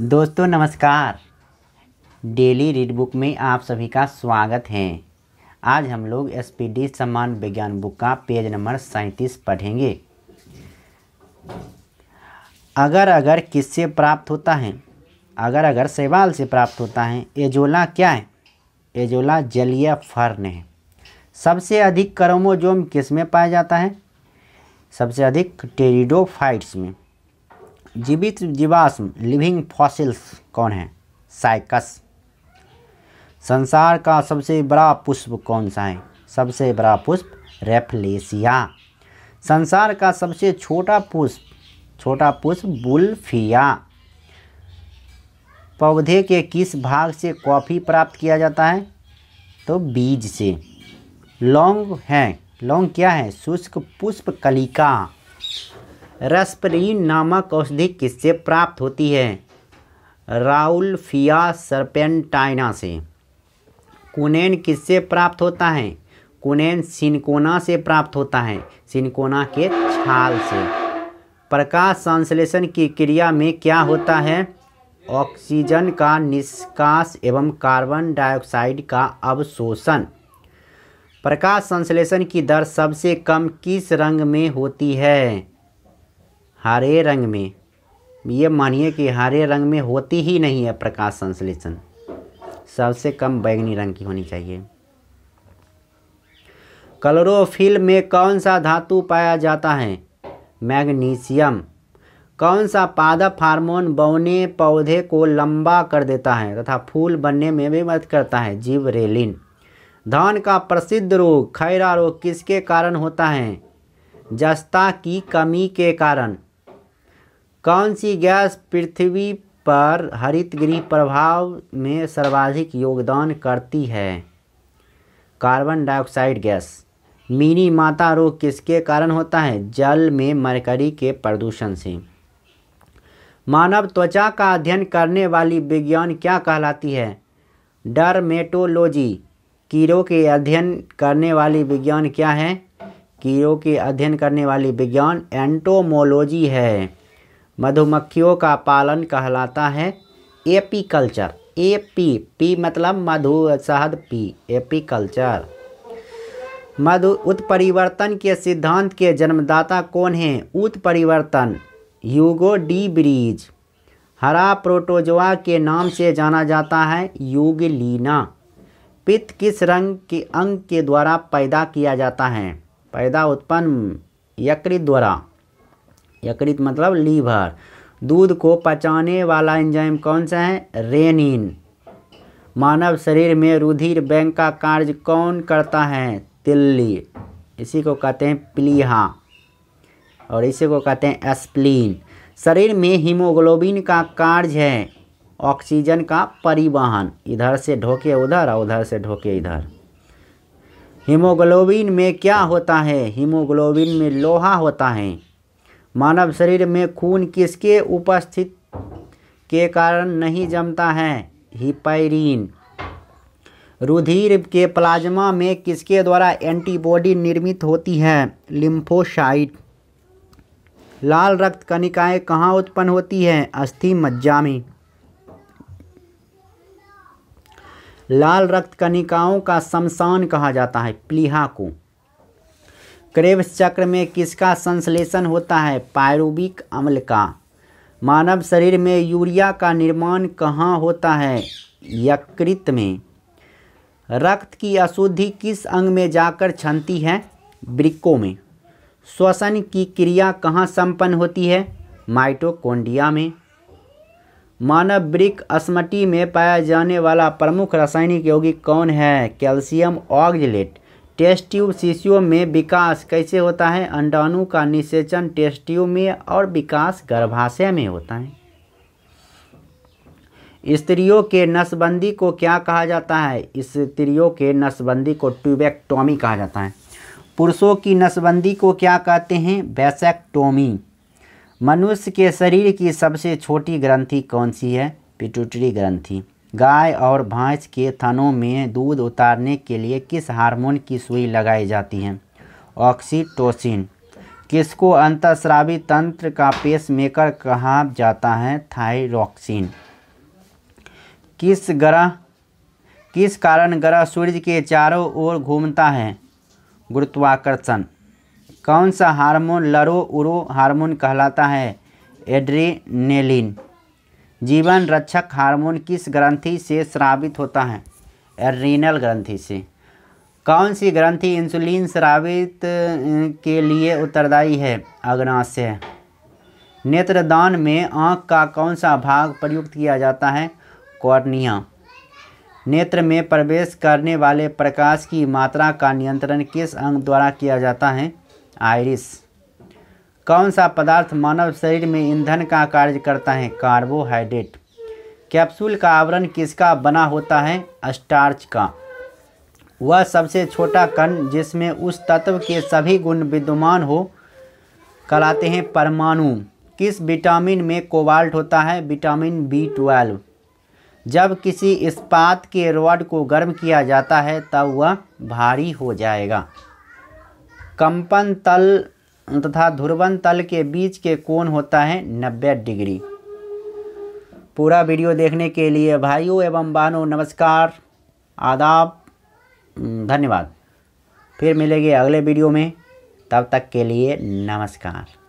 दोस्तों नमस्कार daily read book में आप सभी का स्वागत है आज हम लोग एस पी डी सम्मान विज्ञान बुक का पेज नंबर सैंतीस पढ़ेंगे अगर अगर किससे प्राप्त होता है अगर अगर सेवाल से प्राप्त होता है एजोला क्या है एजोला जलीय फर्न है सबसे अधिक क्रोमोजोम किस में पाया जाता है सबसे अधिक टेरिडोफाइट्स में जीवित जीवाश्म लिविंग फॉसिल्स कौन है साइकस संसार का सबसे बड़ा पुष्प कौन सा है सबसे बड़ा पुष्प रेफलेसिया संसार का सबसे छोटा पुष्प छोटा पुष्प बुल्फिया पौधे के किस भाग से कॉफ़ी प्राप्त किया जाता है तो बीज से लौंग है लौंग क्या है शुष्क पुष्प कलिका रसपरीन नामक औषधि किससे प्राप्त होती है फिया सरपेंटाइना से कुनेन किससे प्राप्त होता है कुनेन सिनकोना से प्राप्त होता है सिनकोना के छाल से प्रकाश संश्लेषण की क्रिया में क्या होता है ऑक्सीजन का निष्कास एवं कार्बन डाइऑक्साइड का अवशोषण प्रकाश संश्लेषण की दर सबसे कम किस रंग में होती है हरे रंग में ये मानिए कि हरे रंग में होती ही नहीं है प्रकाश संश्लेषण सबसे कम बैगनी रंग की होनी चाहिए क्लोरोफिल में कौन सा धातु पाया जाता है मैग्नीशियम कौन सा पादप हार्मोन बौने पौधे को लंबा कर देता है तथा फूल बनने में भी मदद करता है रेलिन धान का प्रसिद्ध रोग खैरा रोग किसके कारण होता है जस्ता की कमी के कारण कौन सी गैस पृथ्वी पर हरितगृह प्रभाव में सर्वाधिक योगदान करती है कार्बन डाइऑक्साइड गैस मिनी माता रोग किसके कारण होता है जल में मरकरी के प्रदूषण से मानव त्वचा का अध्ययन करने वाली विज्ञान क्या कहलाती है डरमेटोलॉजी कीड़ों के अध्ययन करने वाली विज्ञान क्या है कीड़ों के अध्ययन करने वाली विज्ञान एंटोमोलॉजी है मधुमक्खियों का पालन कहलाता है एपीकल्चर ए पी पी मतलब मधु शहद पी एपीकल्चर मधु उत्परिवर्तन के सिद्धांत के जन्मदाता कौन हैं उत्परिवर्तन यूगो डी ब्रिज हरा प्रोटोजोआ के नाम से जाना जाता है लीना पित्त किस रंग के अंग के द्वारा पैदा किया जाता है पैदा उत्पन्न यकृत द्वारा यकृत मतलब लीवर दूध को पचाने वाला एंजाइम कौन सा है रेनिन मानव शरीर में रुधिर बैंक का कार्य कौन करता है तिल्ली इसी को कहते हैं प्लीहा और इसी को कहते हैं एस्प्लीन शरीर में हीमोग्लोबिन का कार्य है ऑक्सीजन का परिवहन इधर से ढोके उधर और उधर से ढोके इधर हीमोग्लोबिन में क्या होता है हीमोग्लोबिन में लोहा होता है मानव शरीर में खून किसके उपस्थित के कारण नहीं जमता है हिपायरीन रुधिर के प्लाज्मा में किसके द्वारा एंटीबॉडी निर्मित होती है लिम्फोसाइट लाल रक्त कणिकाएं कहाँ उत्पन्न होती हैं अस्थि मज्जा में लाल रक्त कणिकाओं का शमशान कहा जाता है प्लीहा को क्रेब्स चक्र में किसका संश्लेषण होता है पायरूबिक अम्ल का मानव शरीर में यूरिया का निर्माण कहाँ होता है यकृत में रक्त की अशुद्धि किस अंग में जाकर क्षमती है ब्रिको में श्वसन की क्रिया कहाँ संपन्न होती है माइटोकोंडिया में मानव ब्रिक अस्मटी में पाया जाने वाला प्रमुख रासायनिक यौगिक कौन है कैल्शियम ऑक्जिलेट टेस्ट ट्यूब शिशुओं में विकास कैसे होता है अंडाणु का निषेचन टेस्ट ट्यूब में और विकास गर्भाशय में होता है स्त्रियों के नसबंदी को क्या कहा जाता है स्त्रियों के नसबंदी को ट्यूबेक्टोमी कहा जाता है पुरुषों की नसबंदी को क्या कहते हैं बेसेक्टोमी मनुष्य के शरीर की सबसे छोटी ग्रंथि कौन सी है पिटूटरी ग्रंथि गाय और भैंस के थनों में दूध उतारने के लिए किस हार्मोन की सुई लगाई जाती है ऑक्सीटोसिन किसको अंतस्रावी तंत्र का पेसमेकर कहा जाता है थायरोक्सिन किस ग्रह किस कारण ग्रह सूर्य के चारों ओर घूमता है गुरुत्वाकर्षण कौन सा हार्मोन लरो उरो हार्मोन कहलाता है एड्रीनेलिन जीवन रक्षक हार्मोन किस ग्रंथि से श्रावित होता है एरिनल ग्रंथि से कौन सी ग्रंथि इंसुलिन श्रावित के लिए उत्तरदायी है अग्नाशय नेत्रदान में आँख का कौन सा भाग प्रयुक्त किया जाता है कॉर्निया नेत्र में प्रवेश करने वाले प्रकाश की मात्रा का नियंत्रण किस अंग द्वारा किया जाता है आयरिस कौन सा पदार्थ मानव शरीर में ईंधन का कार्य करता है कार्बोहाइड्रेट कैप्सूल का आवरण किसका बना होता है स्टार्च का वह सबसे छोटा कण जिसमें उस तत्व के सभी गुण विद्यमान हो कहलाते हैं परमाणु किस विटामिन में कोबाल्ट होता है विटामिन बी ट्वेल्व जब किसी इस्पात के रॉड को गर्म किया जाता है तब वह भारी हो जाएगा कंपन तल तथा ध्रुवन तल के बीच के कोण होता है नब्बे डिग्री पूरा वीडियो देखने के लिए भाइयों एवं बहनों नमस्कार आदाब धन्यवाद फिर मिलेंगे अगले वीडियो में तब तक के लिए नमस्कार